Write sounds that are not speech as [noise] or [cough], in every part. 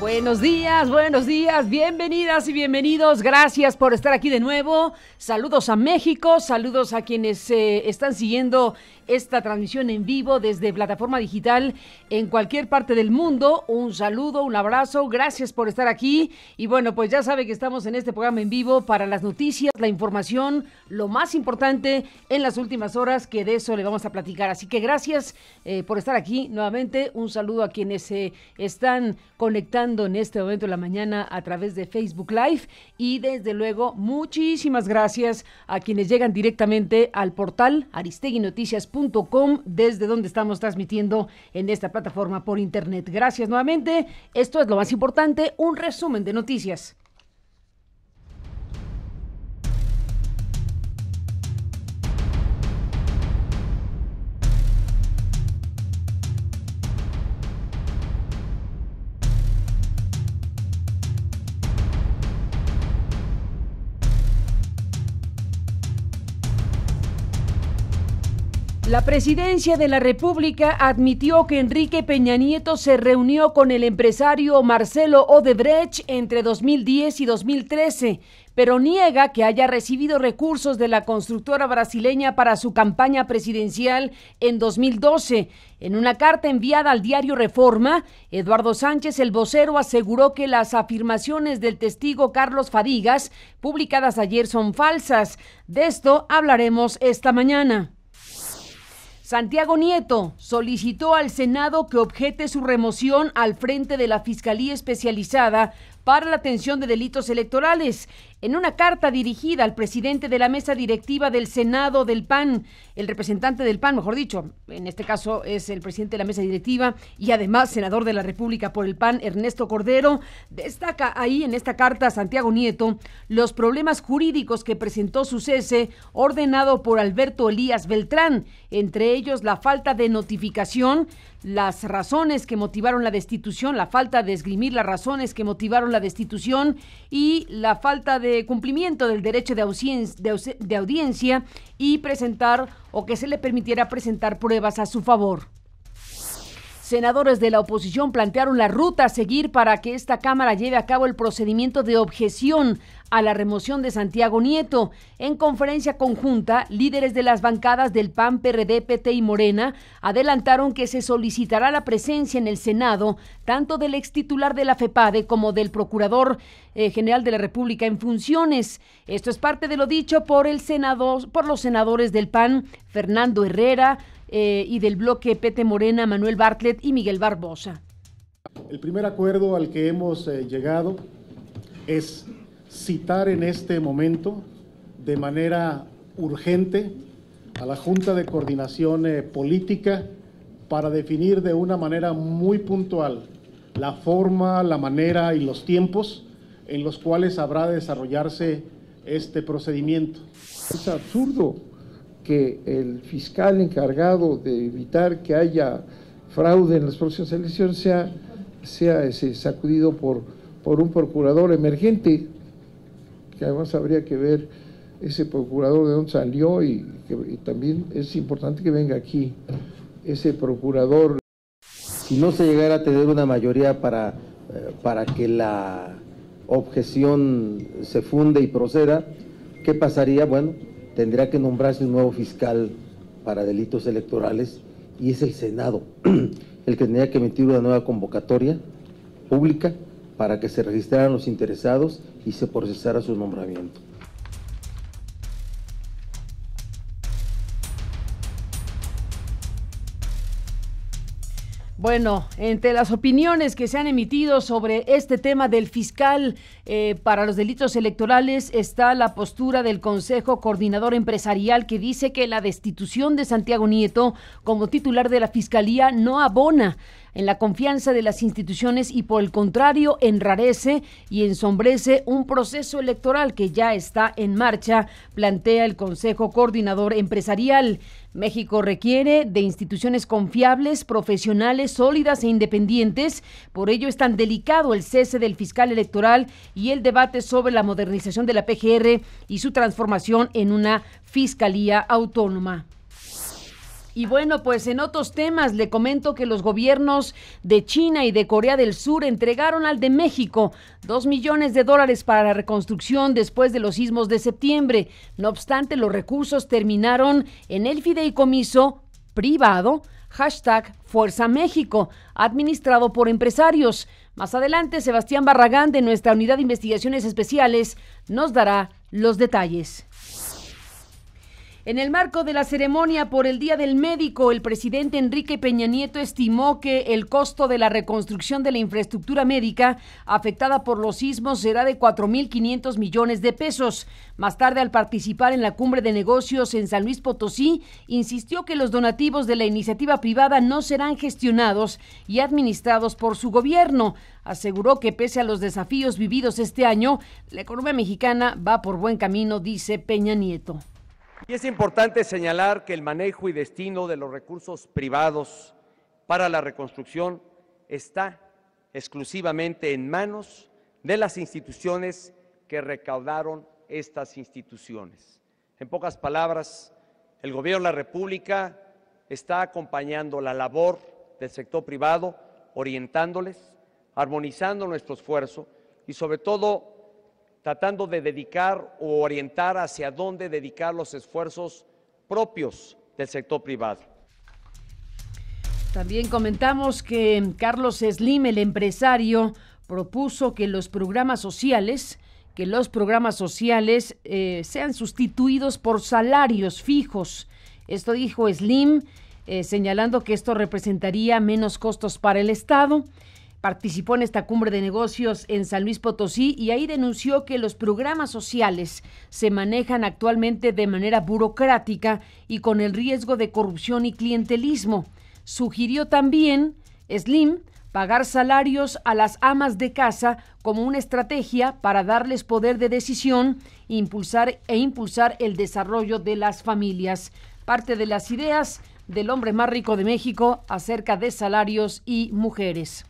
Buenos días, buenos días, bienvenidas y bienvenidos. Gracias por estar aquí de nuevo. Saludos a México, saludos a quienes se eh, están siguiendo esta transmisión en vivo desde plataforma digital en cualquier parte del mundo. Un saludo, un abrazo, gracias por estar aquí. Y bueno, pues ya sabe que estamos en este programa en vivo para las noticias, la información, lo más importante en las últimas horas, que de eso le vamos a platicar. Así que gracias eh, por estar aquí nuevamente. Un saludo a quienes se están conectando en este momento de la mañana a través de Facebook Live. Y desde luego, muchísimas gracias a quienes llegan directamente al portal aristeguinoticias.com desde donde estamos transmitiendo en esta plataforma por internet. Gracias nuevamente. Esto es lo más importante, un resumen de noticias. La presidencia de la República admitió que Enrique Peña Nieto se reunió con el empresario Marcelo Odebrecht entre 2010 y 2013, pero niega que haya recibido recursos de la constructora brasileña para su campaña presidencial en 2012. En una carta enviada al diario Reforma, Eduardo Sánchez, el vocero, aseguró que las afirmaciones del testigo Carlos Fadigas, publicadas ayer, son falsas. De esto hablaremos esta mañana. Santiago Nieto solicitó al Senado que objete su remoción al frente de la Fiscalía Especializada para la atención de delitos electorales. En una carta dirigida al presidente de la mesa directiva del Senado del PAN, el representante del PAN, mejor dicho, en este caso es el presidente de la mesa directiva y además senador de la República por el PAN, Ernesto Cordero, destaca ahí en esta carta Santiago Nieto los problemas jurídicos que presentó su cese ordenado por Alberto Elías Beltrán, entre ellos la falta de notificación las razones que motivaron la destitución, la falta de esgrimir las razones que motivaron la destitución y la falta de cumplimiento del derecho de, audiencia y presentar o que se le permitiera presentar pruebas a su favor. Senadores de la oposición plantearon la ruta a seguir para que esta Cámara lleve a cabo el procedimiento de objeción a la remoción de Santiago Nieto. En conferencia conjunta, líderes de las bancadas del PAN, PRD, PT y Morena adelantaron que se solicitará la presencia en el Senado tanto del extitular de la FEPADE como del Procurador eh, General de la República en funciones. Esto es parte de lo dicho por el por los senadores del PAN, Fernando Herrera, eh, y del bloque PT Morena, Manuel Bartlett y Miguel Barbosa. El primer acuerdo al que hemos eh, llegado es citar en este momento de manera urgente a la Junta de Coordinación eh, Política para definir de una manera muy puntual la forma, la manera y los tiempos en los cuales habrá de desarrollarse este procedimiento. Es absurdo que el fiscal encargado de evitar que haya fraude en las próximas elecciones sea, sea, sacudido por, por un procurador emergente, que además habría que ver ese procurador de dónde salió y, también es importante que venga aquí ese procurador. Si no se llegara a tener una mayoría para, eh, para que la objeción se funde y proceda, ¿qué pasaría? Bueno, tendrá que nombrarse un nuevo fiscal para delitos electorales y es el Senado [clears throat] el que tendría que emitir una nueva convocatoria pública para que se registraran los interesados y se procesara su nombramiento. Bueno, entre las opiniones que se han emitido sobre este tema del fiscal eh, para los delitos electorales está la postura del Consejo Coordinador Empresarial que dice que la destitución de Santiago Nieto como titular de la Fiscalía no abona en la confianza de las instituciones y por el contrario enrarece y ensombrece un proceso electoral que ya está en marcha, plantea el Consejo Coordinador Empresarial. México requiere de instituciones confiables, profesionales, sólidas e independientes. Por ello es tan delicado el cese del fiscal electoral y el debate sobre la modernización de la PGR y su transformación en una fiscalía autónoma. Y bueno, pues en otros temas le comento que los gobiernos de China y de Corea del Sur entregaron al de México dos millones de dólares para la reconstrucción después de los sismos de septiembre. No obstante, los recursos terminaron en el fideicomiso privado hashtag Fuerza México, administrado por empresarios. Más adelante, Sebastián Barragán de nuestra Unidad de Investigaciones Especiales nos dará los detalles. En el marco de la ceremonia por el Día del Médico, el presidente Enrique Peña Nieto estimó que el costo de la reconstrucción de la infraestructura médica afectada por los sismos será de 4.500 millones de pesos. Más tarde, al participar en la cumbre de negocios en San Luis Potosí, insistió que los donativos de la iniciativa privada no serán gestionados y administrados por su gobierno. Aseguró que pese a los desafíos vividos este año, la economía mexicana va por buen camino, dice Peña Nieto. Y es importante señalar que el manejo y destino de los recursos privados para la reconstrucción está exclusivamente en manos de las instituciones que recaudaron estas instituciones. En pocas palabras, el Gobierno de la República está acompañando la labor del sector privado, orientándoles, armonizando nuestro esfuerzo y sobre todo tratando de dedicar o orientar hacia dónde dedicar los esfuerzos propios del sector privado. También comentamos que Carlos Slim, el empresario, propuso que los programas sociales, que los programas sociales eh, sean sustituidos por salarios fijos. Esto dijo Slim, eh, señalando que esto representaría menos costos para el Estado participó en esta cumbre de negocios en San Luis Potosí y ahí denunció que los programas sociales se manejan actualmente de manera burocrática y con el riesgo de corrupción y clientelismo. Sugirió también Slim pagar salarios a las amas de casa como una estrategia para darles poder de decisión e impulsar e impulsar el desarrollo de las familias. Parte de las ideas del hombre más rico de México acerca de salarios y mujeres.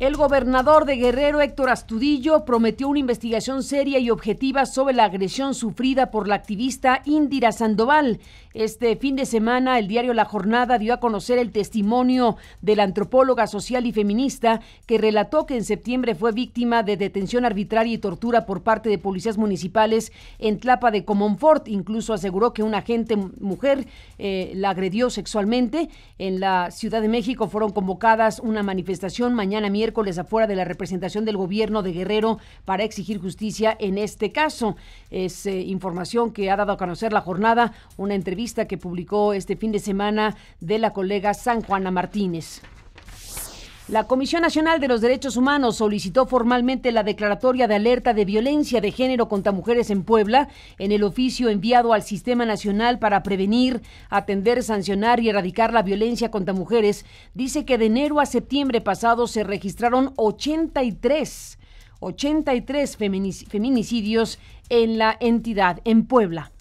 El gobernador de Guerrero, Héctor Astudillo, prometió una investigación seria y objetiva sobre la agresión sufrida por la activista Indira Sandoval. Este fin de semana, el diario La Jornada dio a conocer el testimonio de la antropóloga social y feminista que relató que en septiembre fue víctima de detención arbitraria y tortura por parte de policías municipales en Tlapa de Comonfort. Incluso aseguró que una agente mujer eh, la agredió sexualmente. En la Ciudad de México fueron convocadas una manifestación mañana miércoles miércoles afuera de la representación del gobierno de Guerrero para exigir justicia en este caso. Es eh, información que ha dado a conocer la jornada, una entrevista que publicó este fin de semana de la colega San Juana Martínez. La Comisión Nacional de los Derechos Humanos solicitó formalmente la declaratoria de alerta de violencia de género contra mujeres en Puebla en el oficio enviado al Sistema Nacional para prevenir, atender, sancionar y erradicar la violencia contra mujeres. Dice que de enero a septiembre pasado se registraron 83, 83 feminicidios en la entidad, en Puebla.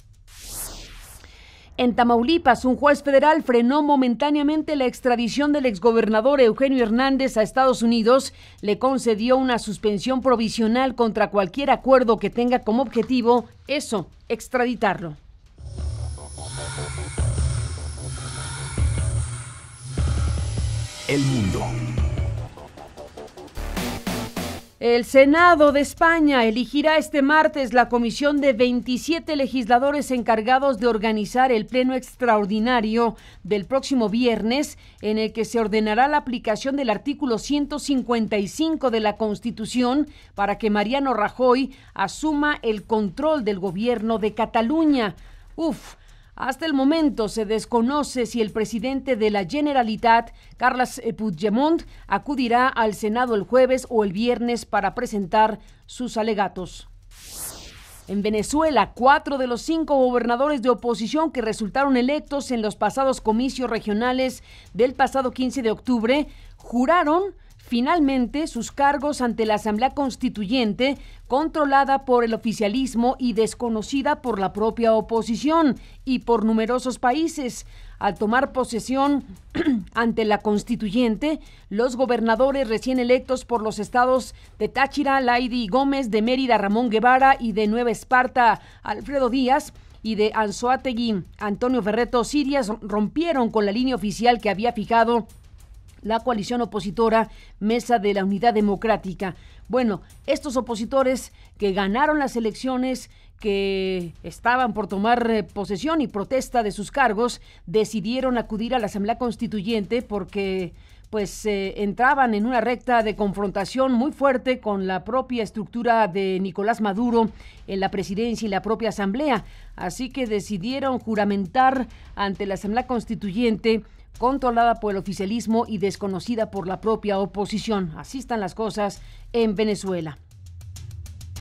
En Tamaulipas, un juez federal frenó momentáneamente la extradición del exgobernador Eugenio Hernández a Estados Unidos, le concedió una suspensión provisional contra cualquier acuerdo que tenga como objetivo eso, extraditarlo. El mundo el Senado de España elegirá este martes la comisión de 27 legisladores encargados de organizar el pleno extraordinario del próximo viernes, en el que se ordenará la aplicación del artículo 155 de la Constitución para que Mariano Rajoy asuma el control del gobierno de Cataluña. Uf, hasta el momento se desconoce si el presidente de la Generalitat, Carles eh, Puigdemont, acudirá al Senado el jueves o el viernes para presentar sus alegatos. En Venezuela, cuatro de los cinco gobernadores de oposición que resultaron electos en los pasados comicios regionales del pasado 15 de octubre juraron finalmente sus cargos ante la Asamblea Constituyente, controlada por el oficialismo y desconocida por la propia oposición y por numerosos países. Al tomar posesión [clears throat] ante la constituyente, los gobernadores recién electos por los estados de Táchira, Laidi Gómez, de Mérida, Ramón Guevara y de Nueva Esparta, Alfredo Díaz, y de Anzoátegui, Antonio Ferreto Sirias rompieron con la línea oficial que había fijado la coalición opositora Mesa de la Unidad Democrática. Bueno, estos opositores que ganaron las elecciones que estaban por tomar eh, posesión y protesta de sus cargos decidieron acudir a la Asamblea Constituyente porque pues eh, entraban en una recta de confrontación muy fuerte con la propia estructura de Nicolás Maduro en la presidencia y la propia asamblea. Así que decidieron juramentar ante la asamblea constituyente controlada por el oficialismo y desconocida por la propia oposición. Así están las cosas en Venezuela.